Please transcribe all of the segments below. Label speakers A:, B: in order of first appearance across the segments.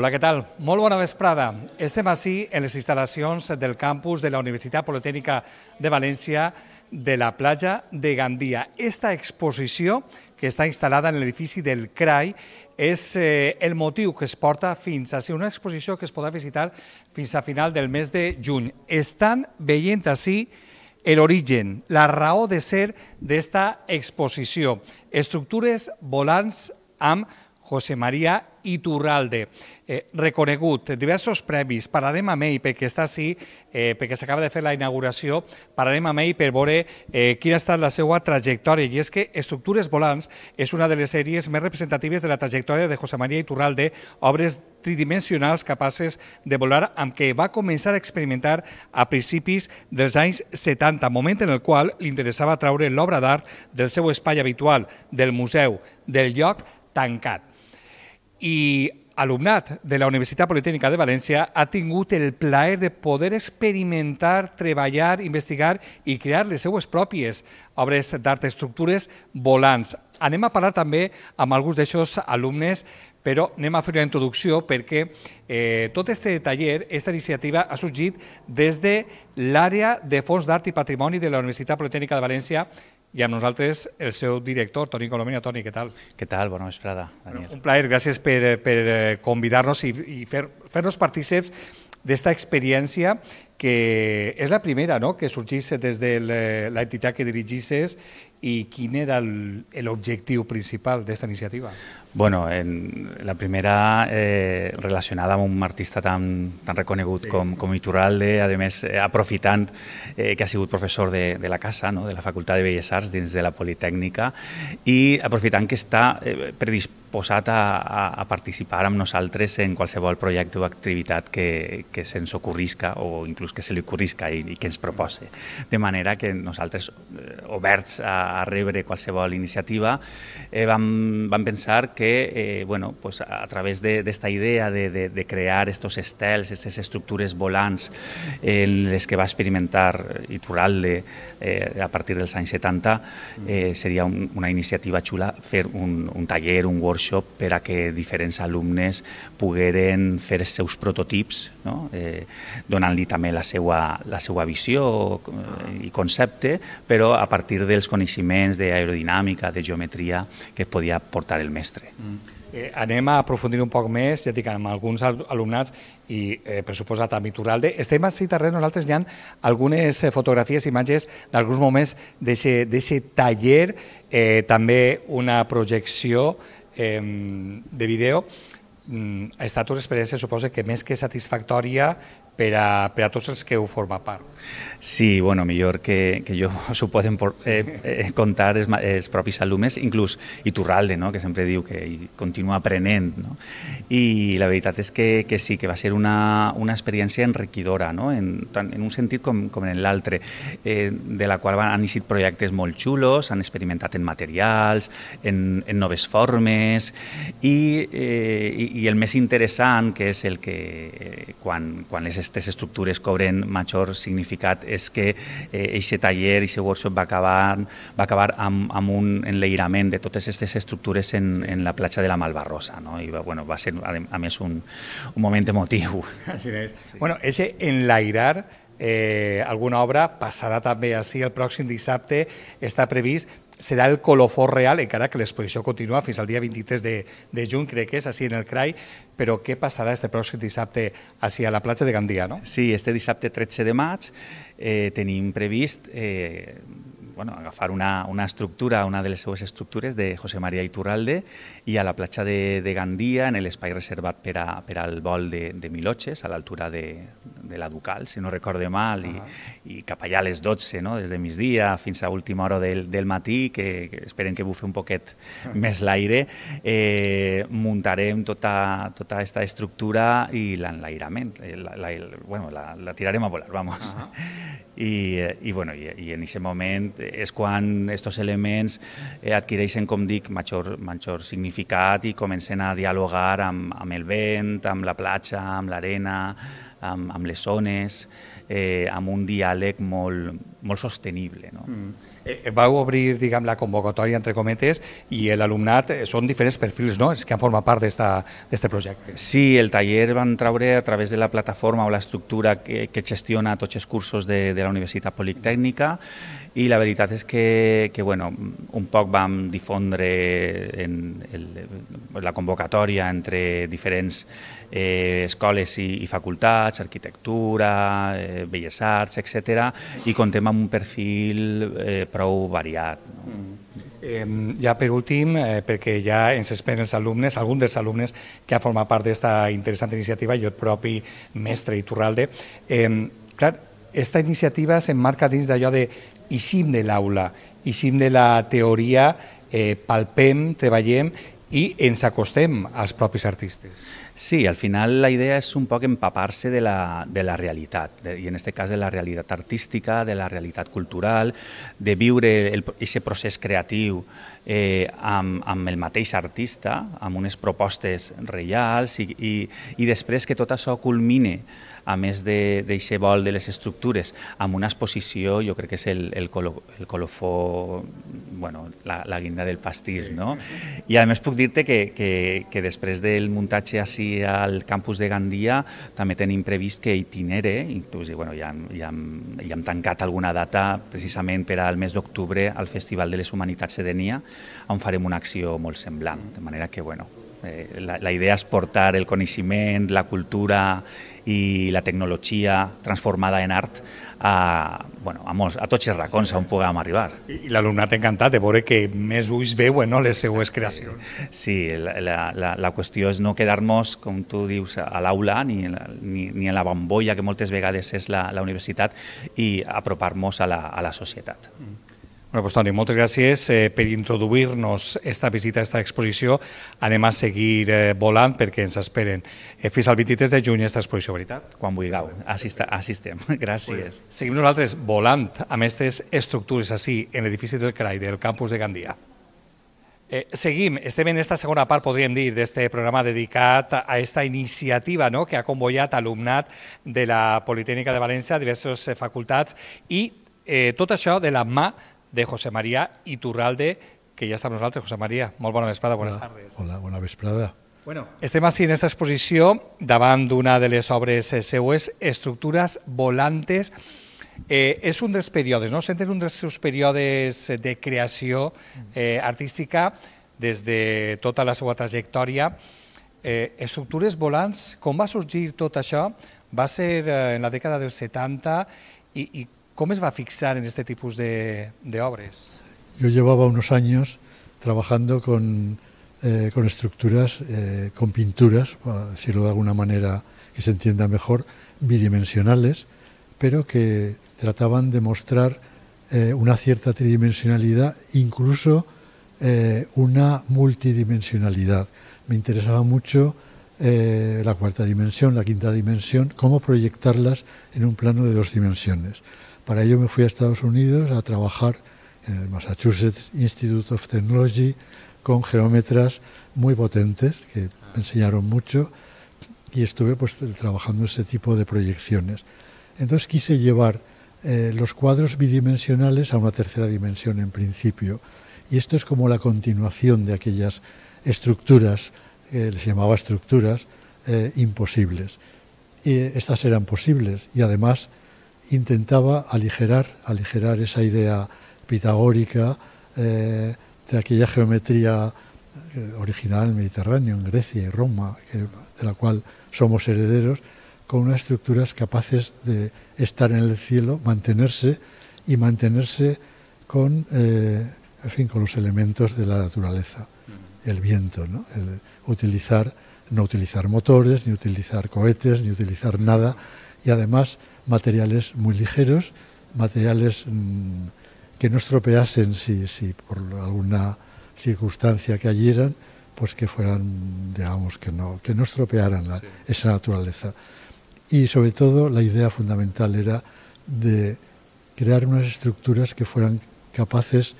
A: Hola, què tal? Molt bona vesprada. Estem així en les instal·lacions del campus de la Universitat Politècnica de València de la platja de Gandia. Esta exposició, que està instal·lada en l'edifici del CRAI, és eh, el motiu que es porta fins a ser una exposició que es podrà visitar fins a final del mes de juny. Estan veient així l'origen, la raó de ser d'esta exposició. Estructures volants amb José Maria Iturralde, eh, reconegut, diversos premis. Parlarem amb ell perquè està així, eh, perquè s'acaba de fer la inauguració, parlarem amb ell per veure eh, quina ha estat la seva trajectòria. I és que Estructures Volants és una de les sèries més representatives de la trajectòria de José María Iturralde, obres tridimensionals capaces de volar amb què va començar a experimentar a principis dels anys 70, moment en el qual li interessava traure l'obra d'art del seu espai habitual, del museu, del lloc tancat i alumnat de la Universitat Politècnica de València ha tingut el plaer de poder experimentar, treballar, investigar i crear les seues pròpies obres d'art, estructures volants. Anem a parlar també amb alguns d'aixòs alumnes però anem a fer una introducció perquè eh, tot aquest taller, aquesta iniciativa, ha sorgit des de l'àrea de Fons d'Art i Patrimoni de la Universitat Politècnica de València, i amb nosaltres el seu director, Toni Colomina. Toni, què tal? Què tal? Bona vesprada, Daniel. Bueno, un plaer, gràcies per, per eh, convidar-nos i, i fer-nos fer, fer partíceps experiència que és la primera no? que sorgís des de l'entitat que dirigisses i quin era el, principal d'aquesta iniciativa?
B: Bueno, en la primera eh, relacionada amb un artista tan, tan reconegut sí. com, com Iturralde, a més eh, aprofitant eh, que ha sigut professor de, de la casa, no? de la Facultat de Belles Arts dins de la Politècnica, i aprofitant que està eh, predisposat a, a, a participar amb nosaltres en qualsevol projecte o activitat que, que se'ns ocorrisca o inclús que se li ocorrisca i, i que ens propose. De manera que nosaltres, eh, oberts a, a rebre qualsevol iniciativa, eh, vam, vam pensar que eh, bueno, pues a través d'aquesta de, idea de, de, de crear estos estels, aquestes estructures volants eh, en les que va experimentar Iturralde eh, a partir dels anys 70, eh, seria un, una iniciativa xula fer un, un taller, un workshop per a que diferents alumnes pogueren fer els seus prototips, no? eh, donant-li també la seva, la seva visió eh, i concepte, però a partir dels coneixements coneixements d'aerodinàmica, de geometria que es podia portar el mestre.
A: Mm. Eh, anem a aprofundir un poc més, ja dic, amb alguns alumnats i, eh, per suposat, amb Iturralde. Estem així darrere, nosaltres hi ha algunes eh, fotografies, imatges d'alguns moments d'aquest taller, eh, també una projecció eh, de vídeo. Mm, ha estat una experiència, suposa, que més que satisfactòria, per a, per a tots els que ho forma part.
B: Sí, bueno, millor que, que jo s'ho poden por, eh, eh, contar els, els propis alumnes, inclús Iturralde, no? que sempre diu que continua aprenent. No? I la veritat és que, que sí, que va ser una, una experiència enriquidora, no? en, tant en un sentit com, com en l'altre, eh, de la qual han eixit projectes molt xulos, han experimentat en materials, en, en noves formes, i, eh, i, i el més interessant, que és el que eh, quan, quan les aquestes estructures cobren major significat és que eh, eixe taller, aquest workshop va acabar, va acabar amb, amb un enleirament de totes aquestes estructures en, en la platja de la Malvarrosa, no? I bueno, va ser, a, a més, un, un moment emotiu.
A: Així és. Sí. Bueno, ese enlairar eh, alguna obra passarà també així el pròxim dissabte, està previst serà el colofó real, encara que l'exposició continua fins al dia 23 de, de juny, crec que és, així en el CRAI, però què passarà este pròxim dissabte així a la platja de Gandia, no? Sí, este dissabte
B: 13 de maig eh, tenim previst eh, bueno, agafar una, una estructura, una de les seues estructures de José María Iturralde i a la platja de, de Gandia, en l'espai reservat per, a, per al vol de, de Miloches, a l'altura de, de la Ducal, si no recorde mal, uh -huh. i cap allà a les 12, no? des de migdia fins a última hora del, del matí, que, que esperen que bufe un poquet uh -huh. més l'aire, eh, muntarem tota, tota esta estructura i l'enlairament, eh, la, la, la, bueno, la, la tirarem a volar, vamos. Uh -huh. I, eh, i, bueno, i, i en aquest moment és quan aquests elements eh, adquireixen, com dic, major, major significat i comencen a dialogar amb, amb el vent, amb la platja, amb l'arena, amb, amb les zones,
A: eh, amb un diàleg molt, molt sostenible. No? Mm. Eh, eh vau obrir diguem, la convocatòria, entre cometes, i l'alumnat eh, són diferents perfils no? els que han format part d'aquest projecte. Sí, el taller van traure a través de la plataforma o l'estructura que, que gestiona
B: tots els cursos de, de la Universitat Politècnica i la veritat és que, que bueno, un poc vam difondre en el, la convocatòria entre diferents eh, escoles i, i facultats, arquitectura, eh, belles arts, etc. i contem amb un perfil eh, prou variat. No? Mm.
A: Eh, ja per últim, eh, perquè ja ens esperen els alumnes, algun dels alumnes que ha format part d'esta interessant iniciativa i el propi mestre i Turralde, eh, clar, aquesta iniciativa s'emmarca dins d'allò de sim de l'aula, sim de la teoria, eh, palpem, treballem i ens acostem als propis
B: artistes. Sí, al final la idea és un poc empapar-se de, la, de la realitat, de, i en aquest cas de la realitat artística, de la realitat cultural, de viure aquest procés creatiu eh, amb, amb el mateix artista, amb unes propostes reials i, i, i després que tot això culmine a més de, vol de les estructures, amb una exposició, jo crec que és el, el, colo, el colofó, bueno, la, la guinda del pastís, sí. no? I a més puc dir-te que, que, que després del muntatge així al campus de Gandia també tenim previst que Itinere, inclús, bueno, ja, ja, ja hem tancat alguna data precisament per al mes d'octubre al Festival de les Humanitats Sedenia, on farem una acció molt semblant, de manera que, bueno, eh, la, la idea és portar el coneixement, la cultura i la tecnologia transformada en art a, bueno, a, molts, a tots els racons on puguem arribar. I, i l'alumnat encantat de veure que més ulls veuen no, les seues creacions. Sí, la, la, la qüestió és no quedar-nos, com tu dius, a l'aula ni, ni, ni a la bambolla que moltes vegades és la, la universitat i apropar-nos a, la, a la
A: societat. Mm. Bueno, pues Toni, moltes gràcies eh, per introduir-nos esta visita, a esta exposició. Anem a seguir eh, volant perquè ens esperen. Eh, fins al 23 de juny, esta exposició, veritat? Quan vulgueu, assista, assistem. Gràcies. Pues, seguim nosaltres volant amb aquestes estructures així en l'edifici del CRAI del campus de Gandia. Eh, seguim, estem en esta segona part, podríem dir, d'aquest programa dedicat a aquesta iniciativa no?, que ha convoyat alumnat de la Politécnica de València, diverses eh, facultats, i eh, tot això de la mà de José María Iturralde, que ja està amb nosaltres. José María, molt bona vesprada, bones hola,
C: tardes. Hola, bona vesprada.
A: Bueno, estem així en aquesta exposició davant d'una de les obres eh, seues, Estructures volantes. Eh, és un dels períodes, no? Sentes un dels seus períodes de creació eh, artística des de tota la seva trajectòria. Eh, estructures volants, com va sorgir tot això? Va ser eh, en la dècada dels 70 i, i ¿Cómo se va a fixar en este tipo de, obras?
C: Yo llevaba unos años trabajando con, eh, estructuras, eh, con pinturas, si decirlo de alguna manera que se entienda mejor, bidimensionales, pero que trataban de mostrar eh, una cierta tridimensionalidad, incluso una multidimensionalidad. Me interesaba mucho la cuarta dimensión, la quinta dimensión, cómo proyectarlas en un plano de dos dimensiones. Para ello me fui a Estados Unidos a trabajar en el Massachusetts Institute of Technology con geómetras muy potentes que me enseñaron mucho y estuve pues trabajando ese tipo de proyecciones. Entonces quise llevar eh, los cuadros bidimensionales a una tercera dimensión en principio y esto es como la continuación de aquellas estructuras, que les llamaba estructuras eh, imposibles. Y estas eran posibles y además intentaba aligerar, aligerar esa idea pitagórica eh, de aquella geometría eh, original mediterráneo en Grecia y Roma, de la cual somos herederos, con unas estructuras capaces de estar en el cielo, mantenerse y mantenerse con, eh, fin, con los elementos de la naturaleza, el viento, ¿no? el utilizar, no utilizar motores, ni utilizar cohetes, ni utilizar nada, y además materiales muy ligeros, materiales mm, que no estropeasen si, por alguna circunstancia que pues que fueran, digamos, que no, que no estropearan esa naturaleza. Y sobre todo la idea fundamental era de crear unas estructuras que fueran capaces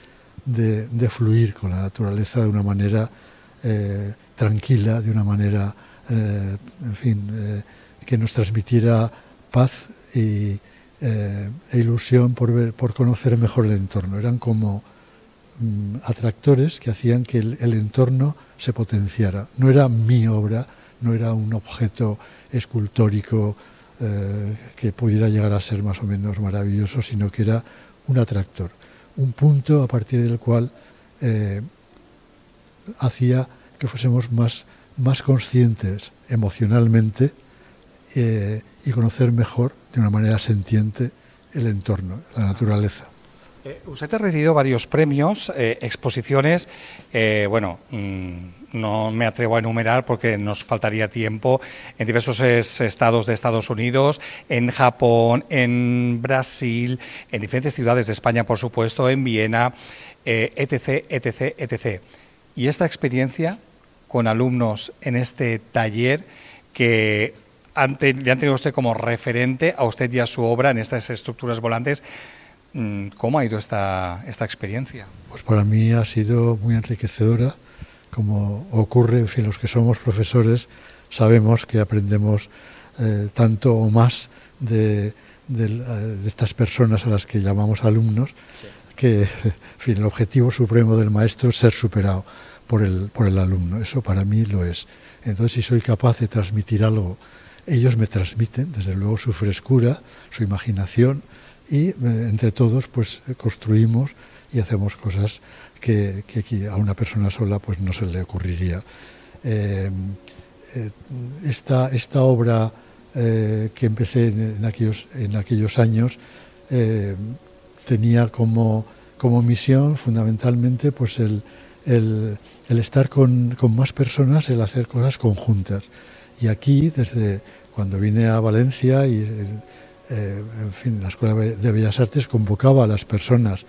C: de, fluir con la naturaleza de una manera eh, tranquila, de una manera, eh, en fin, eh, que nos transmitiera paz eh, e ilusión por, ver, por conocer mejor el entorno. Eran como mm, atractores que hacían que el, entorno se potenciara. No era mi obra, no era un objeto escultórico eh, que pudiera llegar a ser más o menos maravilloso, sino que era un atractor, un punto a partir del cual eh, hacía que fuésemos más, más conscientes emocionalmente y conocer mejor, de una manera sentiente, el entorno, la naturaleza.
A: Eh, usted ha recibido varios premios, eh, exposiciones, eh, bueno, mm, no me atrevo a enumerar porque nos faltaría tiempo, en diversos estados de Estados Unidos, en Japón, en Brasil, en diferentes ciudades de España, por supuesto, en Viena, etc., etc., etc. Y esta experiencia con alumnos en este taller que ante, le han tenido usted como referente a usted y a su obra en estas estructuras volantes. Mm, ¿Cómo ha ido esta, esta experiencia?
C: Pues para mí ha sido muy enriquecedora, como ocurre, en fin, los que somos profesores sabemos que aprendemos eh, tanto o más eh, de, estas personas a las que llamamos alumnos, que el objetivo supremo del maestro es ser superado por el, por el alumno. Eso para mí lo es. Entonces, si soy capaz de transmitir algo ellos me transmiten, desde luego, su frescura, su imaginación y eh, entre todos pues eh, construimos y hacemos cosas que, a una persona sola pues no se le ocurriría. Eh, esta, obra que empecé en, aquellos, años tenía como, misión fundamentalmente pues el, estar con más personas, el hacer cosas conjuntas. Y aquí, desde cuando vine a Valencia, y, eh, en fin, la Escuela de Bellas Artes convocaba a las personas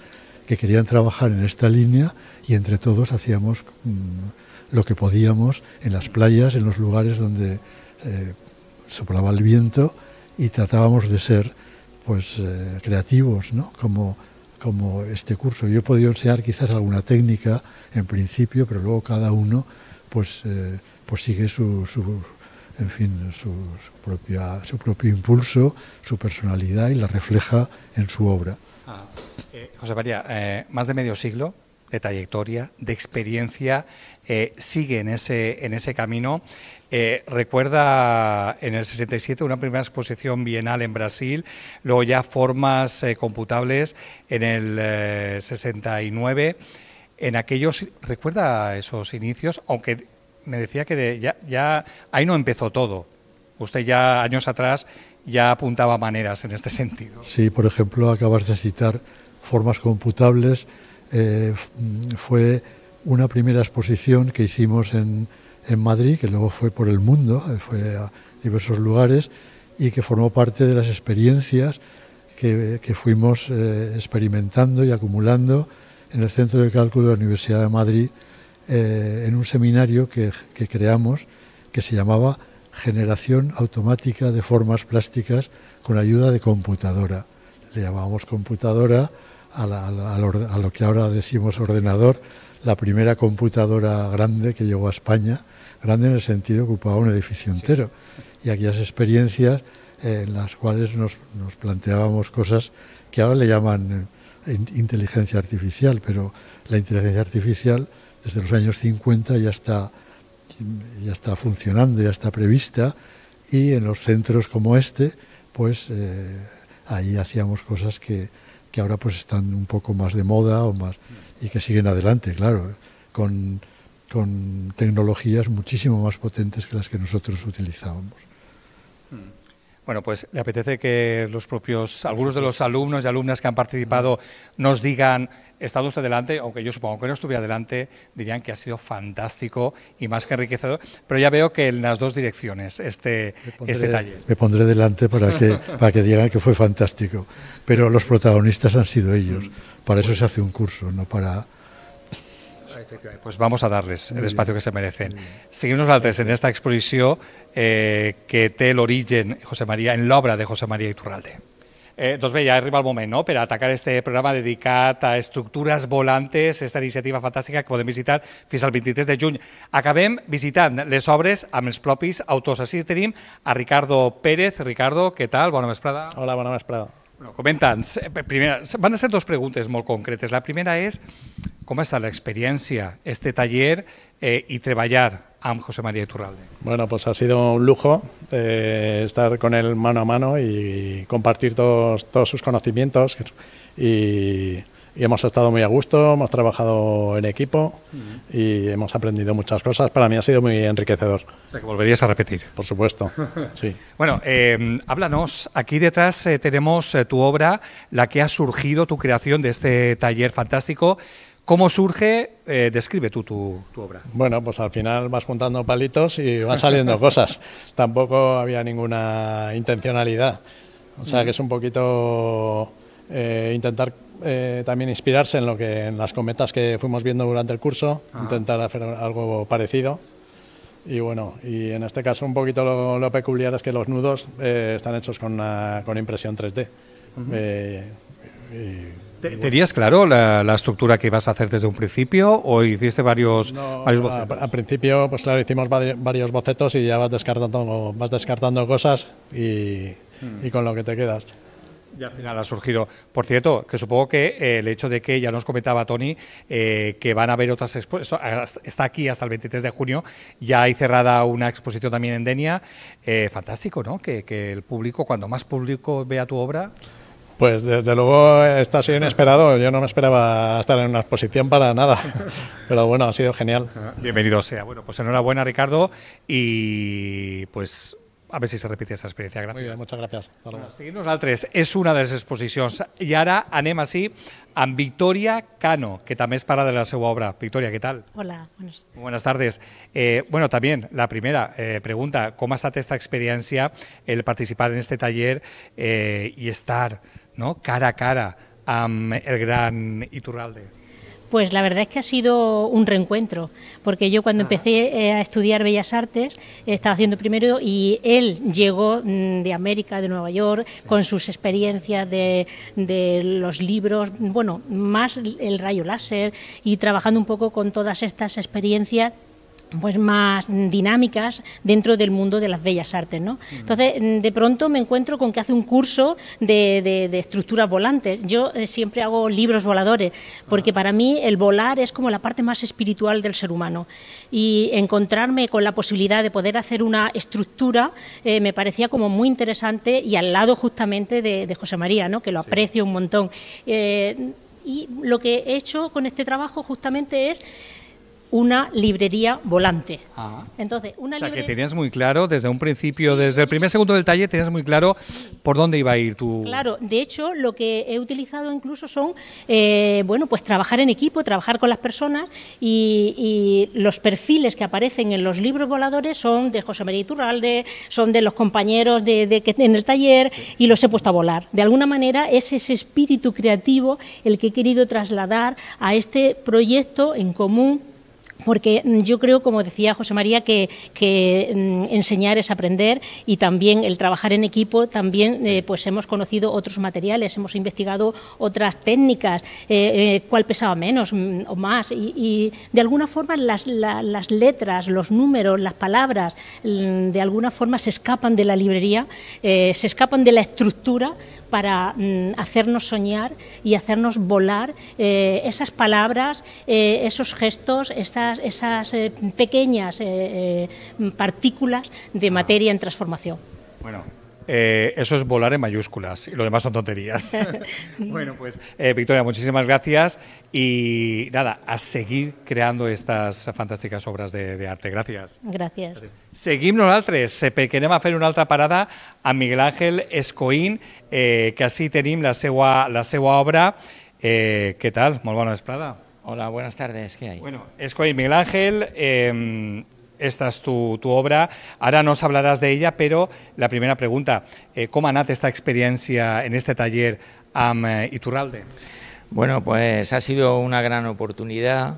C: que querían trabajar en esta línea y entre todos hacíamos mm, lo que podíamos en las playas, en los lugares donde eh, soplaba el viento y tratábamos de ser pues eh, creativos, Como, como este curso. Yo he podido enseñar quizás alguna técnica en principio, pero luego cada uno pues, pues sigue su, en fin, su, propia, su propio impulso, su personalidad y la refleja en su obra.
A: Ah, eh, José María, eh, más de medio siglo de trayectoria, de experiencia, eh, sigue en ese, en ese camino. recuerda en el 67 una primera exposición bienal en Brasil, luego ya formas computables en el 69. En aquellos, recuerda esos inicios, aunque me decía que ya, ahí no empezó todo. Usted ya años atrás ya apuntaba maneras en este sentido.
C: Sí, por ejemplo, acabas de citar formas computables. Eh, mm, fue una primera exposición que hicimos en, Madrid, que luego fue por el mundo, eh, fue a diversos lugares, y que formó parte de las experiencias que, fuimos eh, experimentando y acumulando en el Centro de Cálculo de la Universidad de Madrid eh, en un seminario que, creamos que se llamaba Generación Automática de Formas Plásticas con ayuda de computadora. Le llamábamos computadora a, lo que ahora decimos ordenador, la primera computadora grande que llegó a España, grande en el sentido que ocupaba un edificio entero. Y aquellas experiencias eh, en las cuales nos, planteábamos cosas que ahora le llaman eh, inteligencia artificial, pero la inteligencia artificial desde los años 50 ya está, ya está funcionando, ya está prevista, y en los centros como este, pues eh, ahí hacíamos cosas que, ahora pues están un poco más de moda o más y que siguen adelante, claro, con, tecnologías muchísimo más potentes que las que nosotros utilizábamos. Hmm.
A: Bueno, pues le apetece que los propios, algunos de los alumnos y alumnas que han participado nos digan, ¿está usted delante? Aunque yo supongo que no estuviera delante, dirían que ha sido fantástico y más que enriquecedor. Pero ya veo que en las dos direcciones este, este taller. Me pondré delante para que, para que
C: digan que fue fantástico. Pero los protagonistas han sido ellos. Para eso se hace un curso, no para
A: Pues vamos a darles el espacio que se merecen. Seguim nosaltres en aquesta exposició eh, que té l'origen José María en l'obra de José María Iturralde. Eh, doncs bé, ja arriba el moment no? per atacar este programa dedicat a estructures volantes, aquesta iniciativa fantàstica que podem visitar fins al 23 de juny. Acabem visitant les obres amb els propis autors. Així tenim a Ricardo Pérez. Ricardo, què tal? Bona vesprada. Hola, bona vesprada. Bueno, comentan. primera, van a ser dos preguntas muy concretas. La primera es, ¿cómo está la experiencia, este taller y eh, trabajar a José María Iturralde?
D: Bueno, pues ha sido un lujo eh, estar con él mano a mano y compartir todos, todos sus conocimientos y y hemos estado muy a gusto, hemos trabajado en equipo y hemos aprendido muchas cosas. Para mí ha sido muy enriquecedor. O sea, que volverías a repetir. Por supuesto, sí.
A: bueno, em, háblanos. Aquí detrás eh, tenemos eh, tu obra, la que ha surgido, tu creación de este taller fantástico. ¿Cómo surge?
D: Eh, describe tú tu, tu obra. Bueno, pues al final vas juntando palitos y van saliendo cosas. Tampoco había ninguna intencionalidad. O sea, que es un poquito intentar eh, también inspirarse en lo que en las cometas que fuimos viendo durante el curso, ah. intentar hacer algo parecido. Y bueno, y en este caso un poquito lo, peculiar es que los nudos eh, están hechos con, ah, con impresión 3D. Eh, ¿Tenías
A: claro la, la, estructura que ibas a hacer desde un principio
D: o hiciste varios, bocetos? Al principio, pues claro, hicimos varios bocetos y ya vas descartando, vas descartando cosas y hmm. con lo que te quedas
C: y al
A: final ha surgido. Por cierto, que supongo que eh, el hecho de que ya nos comentaba Tony eh, que van a haber otras exposiciones, está aquí hasta el 23 de junio, ya hay cerrada una exposición también en Denia, eh, fantástico, ¿no? Que, el público, cuando más público vea tu obra...
D: Pues desde luego está sido inesperado. Yo no me esperaba estar en una exposición para nada. Pero bueno, ha sido genial.
A: Bienvenido sea.
E: Bueno,
D: pues enhorabuena Ricardo y
A: pues a ver si se repite esta experiencia. Gràcies. Muy bien, muchas gracias. Hasta luego. Seguir nosaltres és una de les exposicions i ara anem així amb Victoria Cano, que també és para de la seva obra. Victoria, ¿qué tal?
F: Hola, buenas,
A: buenas tardes. Eh, bueno, también la primera eh, pregunta, ¿cómo ha estat esta experiencia el participar en este taller eh, y estar ¿no? cara a cara amb el gran Iturralde?
F: Pues la verdad es que ha sido un reencuentro, porque yo cuando empecé eh, a estudiar Bellas Artes, estaba haciendo primero y él llegó mm, de América, de Nueva York, con sus experiencias de, de, los libros, bueno, más el rayo láser y trabajando un poco con todas estas experiencias pues más dinámicas dentro del mundo de las bellas artes. ¿no? Entonces, de pronto me encuentro con que hace un curso de, estructuras volantes. Yo eh, siempre hago libros voladores, porque ah. para mí el volar es como la parte más espiritual del ser humano. Y encontrarme con la posibilidad de poder hacer una estructura eh, me parecía como muy interesante y al lado justamente de, José María, ¿no? que lo aprecio un montón. Eh, y lo que he hecho con este trabajo justamente es una librería volante. Ah. Entonces, una o sea, que
A: tenías muy claro desde un principio, desde el primer segundo del taller, tenías muy claro por dónde iba a ir tu...
F: Claro, de hecho, lo que he utilizado incluso son, eh, bueno, pues trabajar en equipo, trabajar con las personas y, los perfiles que aparecen en los libros voladores son de José María Iturralde, son de los compañeros de, de, en el taller y los he puesto a volar. De alguna manera es ese espíritu creativo el que he querido trasladar a este proyecto en común porque mm, yo creo, como decía José María, que, mm, enseñar es aprender y también el trabajar en equipo, también eh, pues hemos conocido otros materiales, hemos investigado otras técnicas, eh, eh, cuál pesaba menos mm, o más, y, de alguna forma las, letras, los números, las palabras, de alguna forma se escapan de la librería, se escapan de la estructura para mm, hacernos soñar y hacernos volar eh, esas palabras, eh, esos gestos, esas, esas eh, pequeñas partículas de ah. materia en transformación.
A: Bueno, eh, eso es volar en mayúsculas y lo demás son tonterías.
F: bueno, pues
A: eh, Victoria, muchísimas gracias y nada, a seguir creando estas fantásticas obras de, arte. Gracias.
F: Gracias.
A: Seguimos tres. Se eh, queremos hacer una otra parada a Miguel Ángel Escoín, que así tenemos la segua la segua obra. ¿Qué tal? Muy
G: Hola, buenas tardes. ¿Qué hay? Bueno,
A: Escoín, Miguel Ángel esta es tu, obra, ahora nos hablarás de ella, pero la primera pregunta, eh, ¿cómo anate esta experiencia en este taller
G: am eh, Iturralde? Bueno, pues ha sido una gran oportunidad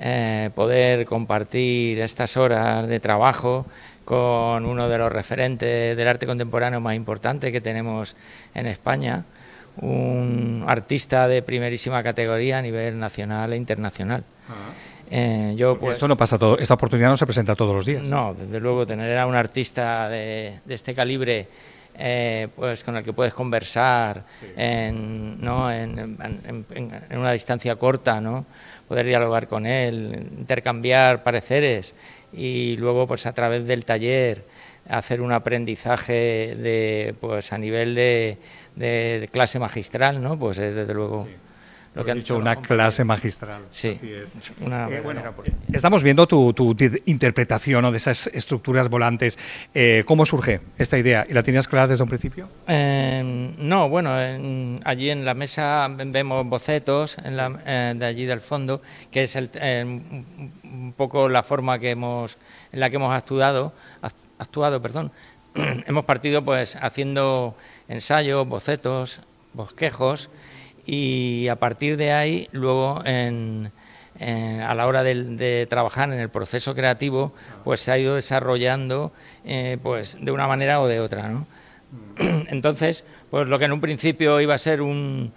G: eh, poder compartir estas horas de trabajo con uno de los referentes del arte contemporáneo más importante que tenemos en España, un artista de primerísima categoría a nivel nacional e internacional. Ah. Eh, yo, pues, no pasa todo,
A: esta oportunidad no se presenta todos los días. No,
G: desde luego, tener a un artista de, este calibre eh, pues con el que puedes conversar en, ¿no? en, una distancia corta, ¿no? poder dialogar con él, intercambiar pareceres y luego pues a través del taller hacer un aprendizaje de pues a nivel de, clase magistral, ¿no? Pues es desde luego lo que han dicho, una clase magistral. Sí, Así es. Eh,
A: estamos viendo tu, interpretación de esas estructuras volantes. Eh, ¿Cómo surge esta idea? ¿Y la tenías clara desde un principio?
G: Em, no, bueno, allí en la mesa vemos bocetos eh, de allí del fondo, que es un poco la forma que hemos, en la que hemos actuado, actuado perdón. hemos partido pues haciendo ensayos, bocetos, bosquejos y a partir de ahí luego a la hora de, trabajar en el proceso creativo pues se ha ido desarrollando eh, pues de una manera o de otra entonces pues lo que en un principio iba a ser un,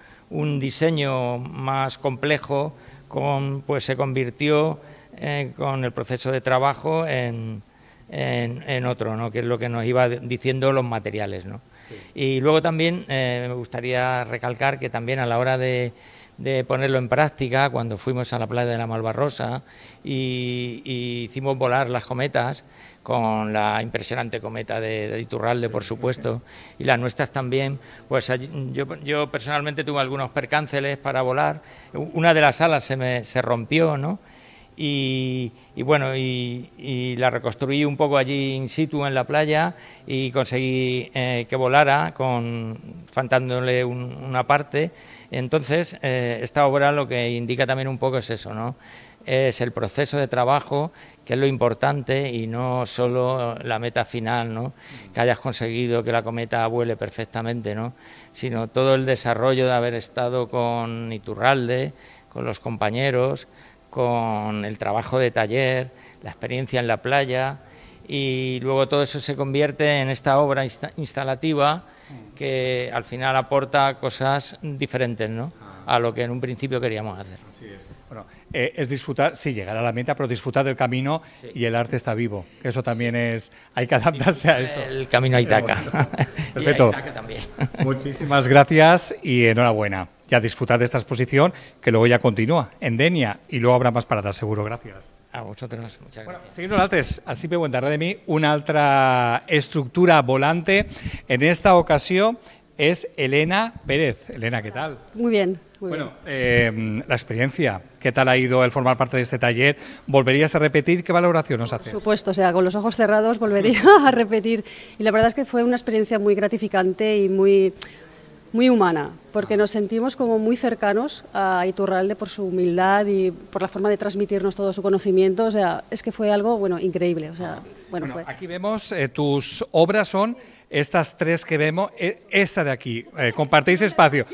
G: diseño más complejo pues se convirtió eh, con el proceso de trabajo en, otro, ¿no? que es lo que nos iba diciendo los materiales. ¿no? Y luego también eh, me gustaría recalcar que también a la hora de, de ponerlo en práctica, cuando fuimos a la playa de la Malvarrosa y, hicimos volar las cometas, con la impresionante cometa de, Iturralde, por supuesto, y las nuestras también. Pues yo, yo, personalmente tuve algunos percánceles para volar. Una de las alas se me se rompió, ¿no? Y, bueno, y, la reconstruí un poco allí in situ en la playa y conseguí eh, que volara con fantándole una parte. Entonces, eh, esta obra lo que indica también un poco es eso, ¿no? Es el proceso de trabajo, que es lo importante, y no solo la meta final, ¿no? Que hayas conseguido que la cometa vuele perfectamente, ¿no? Sino todo el desarrollo de haber estado con Iturralde, con los compañeros, con el trabajo de taller, la experiencia en la playa y luego todo eso se convierte en esta obra instalativa que al final aporta cosas diferentes ¿no? Ah. a lo que en un principio queríamos hacer. Bueno, eh, es disfrutar,
A: sí, llegar a la meta, pero disfrutar del camino y el arte está vivo. Eso también es, hay que adaptarse a eso. El camino a Itaca. Perfecto. Muchísimas gracias y enhorabuena. Ya disfrutad de esta exposición que luego ya continúa en Denia y luego habrá más paradas, seguro. Gracias.
G: A vosotros, muchas
A: bueno, gracias. Bueno, así me de mí, una otra estructura volante. En esta ocasión es Elena Pérez. Elena, ¿qué tal?
H: Muy bien. bueno,
A: eh, la experiencia ¿Qué tal ha ido el formar parte de este taller? ¿Volverías a repetir? ¿Qué valoración os haces? Por
H: supuesto, o sea, con los ojos cerrados volvería mm. a repetir. Y la verdad es que fue una experiencia muy gratificante y muy muy humana, porque nos sentimos como muy cercanos a Iturralde por su humildad y por la forma de transmitirnos todo su conocimiento. O sea, es que fue algo, bueno, increíble. O sea,
A: bueno, pues aquí vemos eh, tus obras son estas tres que vemos, eh, esta de aquí, eh, compartéis espacio.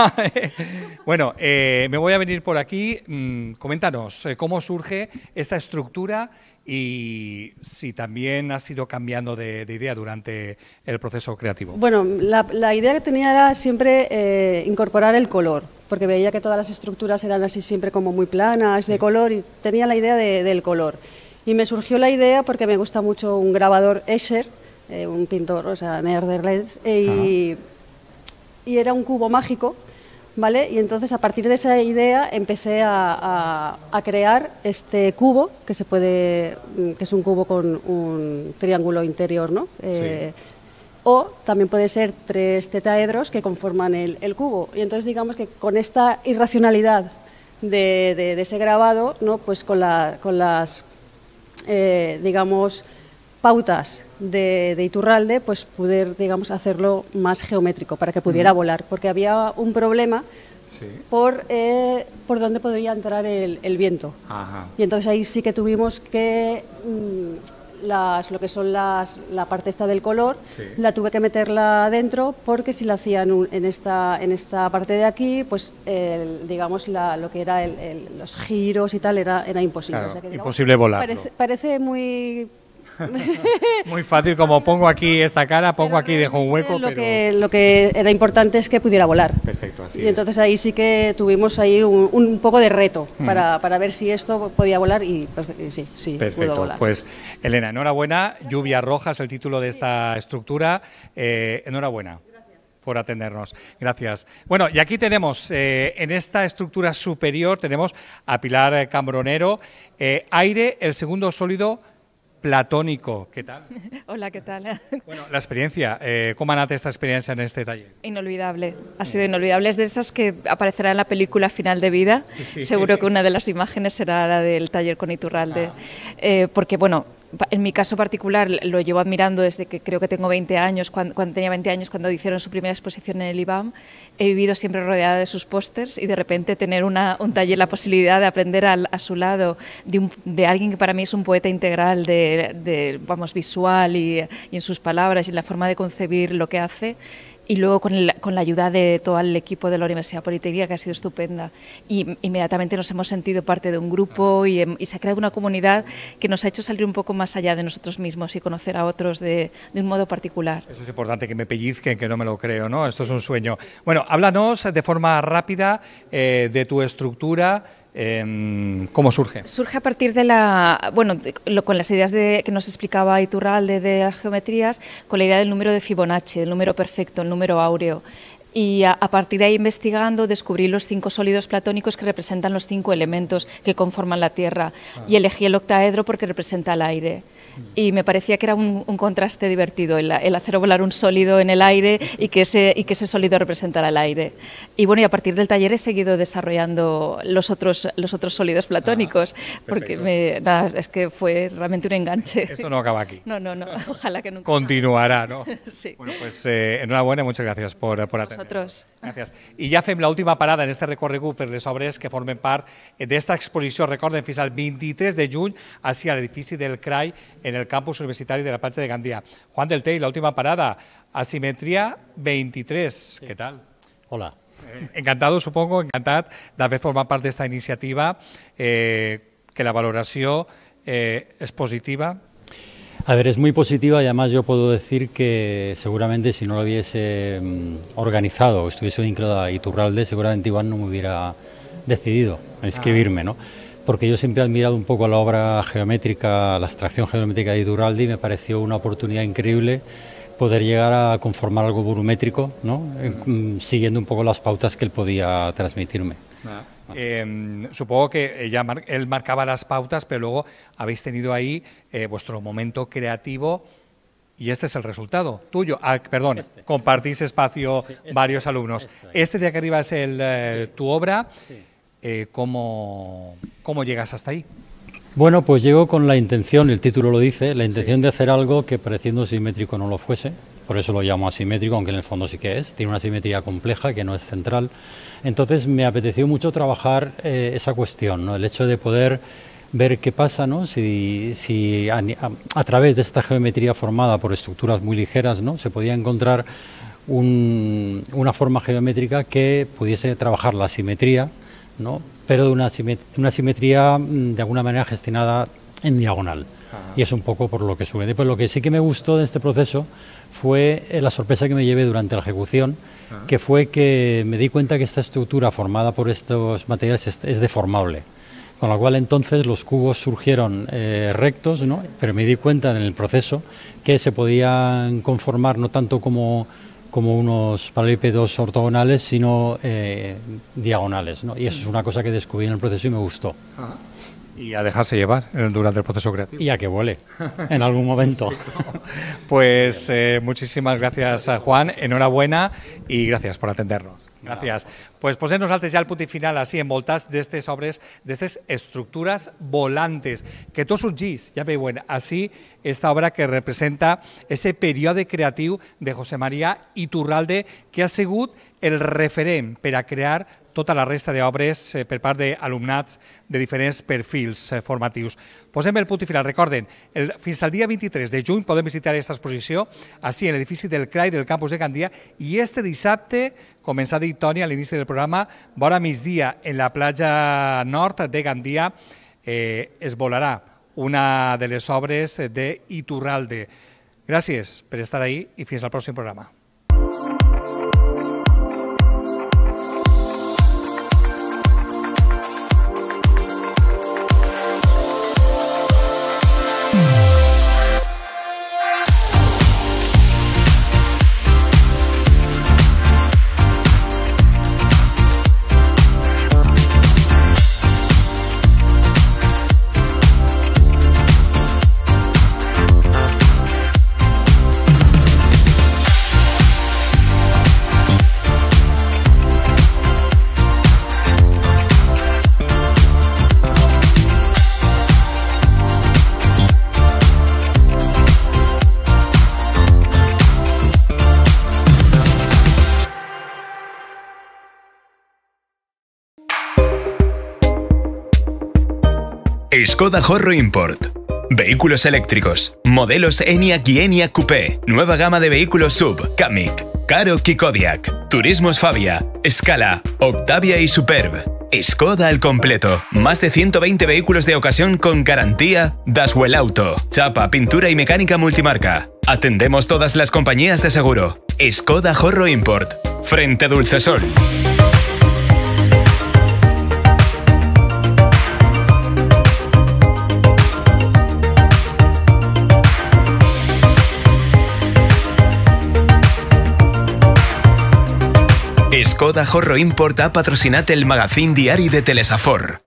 A: bueno, me voy a venir por aquí. Mm, coméntanos cómo surge esta estructura y si también has ido cambiando de, idea durante el proceso creativo.
H: Bueno, la, idea que tenía era siempre incorporar el color, porque veía que todas las estructuras eran así siempre como muy planas, de color, y tenía la idea del color. Y me surgió la idea porque me gusta mucho un grabador Escher, eh, un pintor, o sea, Neanderlens, eh, y, era un cubo mágico, ¿vale? Y entonces a partir de esa idea empecé a, crear este cubo, que se puede, mm, que es un cubo con un triángulo interior, ¿no? Eh, o también puede ser tres tetaedros que conforman el, cubo. Y entonces digamos que con esta irracionalidad de, ese grabado, ¿no? pues con, la, con las eh, digamos, pautas de, Iturralde, pues poder, digamos, hacerlo más geométrico para que pudiera volar, porque había un problema por, eh, por dónde podría entrar el, viento. Y entonces ahí sí que tuvimos que mm, las, lo que son las, la parte esta del color, la tuve que meterla adentro porque si la hacían en, esta, en esta parte de aquí, pues el, digamos la, lo que era el, los giros y tal era, era imposible. imposible volar. parece muy
A: Muy fácil, como pongo aquí esta cara, pongo aquí, dejo un hueco. Lo,
H: que, lo que era importante es que pudiera volar.
A: Perfecto, así Y entonces
H: ahí sí que tuvimos ahí un, poco de reto para, ver si esto podía volar y pues, sí, sí, Perfecto. Pudo volar. Pues
A: Elena, enhorabuena. Lluvia Roja es el título de esta estructura. Eh, enhorabuena por atendernos. Gracias. Bueno, y aquí tenemos, eh, en esta estructura superior, tenemos a Pilar Cambronero, eh, aire, el segundo sólido platónico. ¿Qué tal?
I: Hola, ¿qué tal?
A: Bueno, la experiencia, eh, ¿cómo anate esta experiencia en este taller?
I: Inolvidable, ha mm. sido inolvidable. Es de esas que aparecerá en la película Final de Vida. Seguro que una de las imágenes será la del taller con Iturralde. Ah. Eh, porque, bueno, en mi caso particular lo llevo admirando desde que creo que tengo 20 años, cuando, tenía 20 años cuando hicieron su primera exposición en el IBAM, he vivido siempre rodeada de sus pósters y de repente tener un taller, la posibilidad de aprender al, a su lado de, alguien que para mí es un poeta integral, de, vamos, visual y, y en sus palabras y en la forma de concebir lo que hace, y luego con, la ayuda de todo el equipo de la Universidad Politécnica, que ha sido estupenda. Y inmediatamente nos hemos sentido parte de un grupo y, em, se ha creado una comunidad que nos ha hecho salir un poco más allá de nosotros mismos y conocer a otros de, un modo particular. Eso
A: es importante, que me pellizquen, que no me lo creo, ¿no? Esto es un sueño. Bueno, háblanos de forma rápida eh, de tu estructura. Em, ¿Cómo surge?
I: Surge a partir de la, bueno, con las ideas de, que nos explicaba Iturralde de las geometrías, con la idea del número de Fibonacci, el número perfecto, el número áureo. Y a, partir de ahí, investigando, descubrí los cinco sólidos platónicos que representan los cinco elementos que conforman la Tierra. Ah. Y elegí el octaedro porque representa el aire y me parecía que era un, contraste divertido el, hacer volar un sólido en el aire y que, ese, y que ese sólido representara el aire. Y bueno, y a partir del taller he seguido desarrollando los otros, los otros sólidos platónicos, ah, porque nada, es que fue realmente un enganche. Esto no acaba aquí. No, no, no, ojalá que nunca.
A: Continuará, ¿no? sí. Bueno, pues eh, enhorabuena y muchas gracias por, por
I: Nosotros.
A: Gracias. y ya fem la última parada en este recorrido... cooper les obres que formen de esta exposición recorden, fins el 23 de junio... ...hacia el edificio del CRAI, en el campus universitario de la Pancha de Gandía. Juan del Tey, la última parada, asimetría 23. ¿Qué tal? Hola. Eh, encantado, supongo, haber formado parte de esta iniciativa, eh, que la valoración eh, es positiva.
E: A ver, es muy positiva y además yo puedo decir que seguramente si no lo hubiese mm, organizado o estuviese vinculado a Iturralde, seguramente Iván no me hubiera decidido a ah. inscribirme, ¿no? porque yo siempre he admirado un poco la obra geométrica, la extracción geométrica de Duraldi, me pareció una oportunidad increíble poder llegar a conformar algo volumétrico, ¿no? Mm, siguiendo un poco las pautas que él podía transmitirme.
A: Em, supongo que él marcaba las pautas, pero luego habéis tenido ahí eh, vuestro momento creativo y este es el resultado tuyo. Ah, perdón, este. compartís espacio este. varios alumnos. Este, de aquí este arriba es eh, tu obra. Sí. Eh, ¿cómo, llegas hasta ahí?
E: Bueno, pues llego con la intención, el título lo dice, la intención de hacer algo que pareciendo simétrico no lo fuese, por eso lo llamo asimétrico, aunque en el fondo sí que es, tiene una simetría compleja que no es central. Entonces me apeteció mucho trabajar eh, esa cuestión, el hecho de poder ver qué pasa, ¿no? si, a, través de esta geometría formada por estructuras muy ligeras ¿no? se podía encontrar una forma geométrica que pudiese trabajar la simetría ¿no? pero de una, simetría, mm, de alguna manera gestionada en diagonal. Y es un poco por lo que sube. lo que sí que me gustó de este proceso fue eh, la sorpresa que me llevé durante la ejecución, que fue que me di cuenta que esta estructura formada por estos materiales es, deformable. Con lo cual entonces los cubos surgieron eh, rectos, pero me di cuenta en el proceso que se podían conformar no tanto como como unos palípedos ortogonales, sino eh, diagonales. ¿no? Y eso es una cosa que descubrí en el proceso y me gustó. Ah. Y
A: a dejarse llevar eh, durante el proceso creativo. Y
E: a que vuele en algún momento.
A: pues eh, muchísimas gracias, Juan. Enhorabuena y gracias por atendernos. Gràcies. Pues posem nosaltres ja el punt final, així, envoltats d'aquestes obres, d'aquestes estructures volantes, que tot sorgís, ja veuen, així, aquesta obra que representa ese període creatiu de José María Iturralde, que ha sigut el referent per a crear tota la resta d'obres eh, per part d'alumnats de diferents perfils eh, formatius. Posem el punt i final. Recorden, fins al dia 23 de juny podem visitar aquesta exposició així en l'edifici del CRAI del campus de Gandia i este dissabte dit Toni a l'inici del programa, vora migdia en la platja nord de Gandia eh, es volarà una de les obres de Iturralde. Gràcies per estar ahí i fins al pròxim programa.
J: Skoda Horro Import. Vehículos eléctricos. Modelos ENIAC y ENIAC Coupé. Nueva gama de vehículos Sub, Kamiq, Karo Kikodiak, Turismos Fabia, Scala, Octavia y Superb. Skoda al completo. Más de 120 vehículos de ocasión con garantía Daswell Auto. Chapa, pintura y mecánica multimarca. Atendemos todas las compañías de seguro. Skoda Horro Import. Frente a Dulcesol. Skoda Horro importa ha el magazine diario de Telesafor.